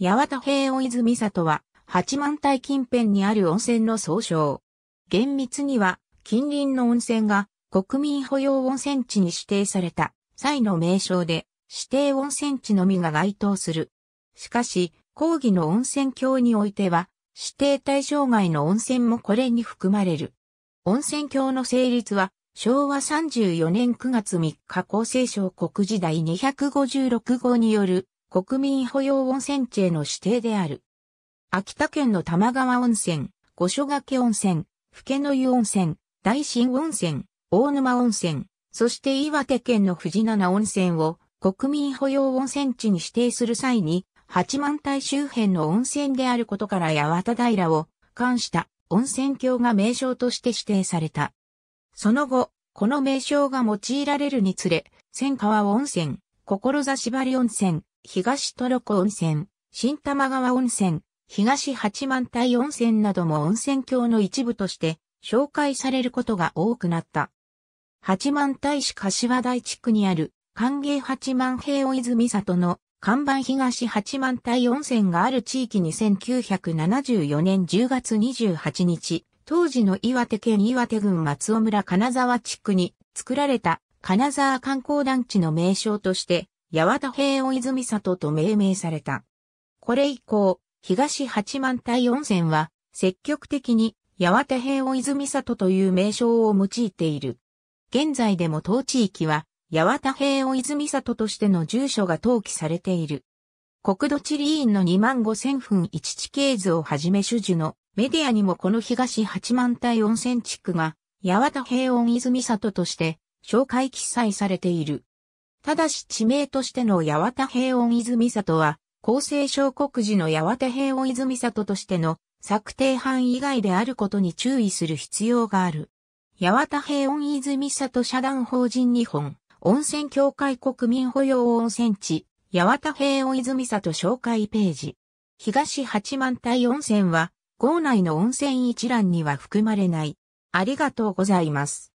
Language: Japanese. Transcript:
八幡平大泉里は、八幡平近辺にある温泉の総称。厳密には、近隣の温泉が国民保養温泉地に指定された際の名称で、指定温泉地のみが該当する。しかし、講義の温泉郷においては、指定対象外の温泉もこれに含まれる。温泉郷の成立は、昭和34年9月3日厚生省国時代256号による国民保養温泉地への指定である。秋田県の玉川温泉、五所掛温泉、けの湯温泉、大新温泉、大沼温泉、そして岩手県の藤七温泉を国民保養温泉地に指定する際に、八幡平周辺の温泉であることから八幡平を冠した温泉郷が名称として指定された。その後、この名称が用いられるにつれ、千川温泉、志張温泉、東トロコ温泉、新玉川温泉、東八幡平温泉なども温泉郷の一部として紹介されることが多くなった。八幡平市柏台地区にある歓迎八幡平大泉里の看板東八幡平温泉がある地域に1974年10月28日、当時の岩手県岩手郡松尾村金沢地区に作られた金沢観光団地の名称として八幡平大泉里と命名された。これ以降、東八幡平温泉は積極的に八幡平大泉里という名称を用いている。現在でも当地域は八幡平大泉里としての住所が登記されている。国土地理院の2万5千分1地形図をはじめ主樹のメディアにもこの東八幡平温泉地区が八幡平温泉里として紹介記載されている。ただし地名としての八幡平温泉里は、厚生小国時の八幡平温泉里としての策定範囲以外であることに注意する必要がある。八幡平温泉里社団法人日本温泉協会国民保養温泉地八幡平温泉里紹介ページ東八幡平温泉は、校内の温泉一覧には含まれない。ありがとうございます。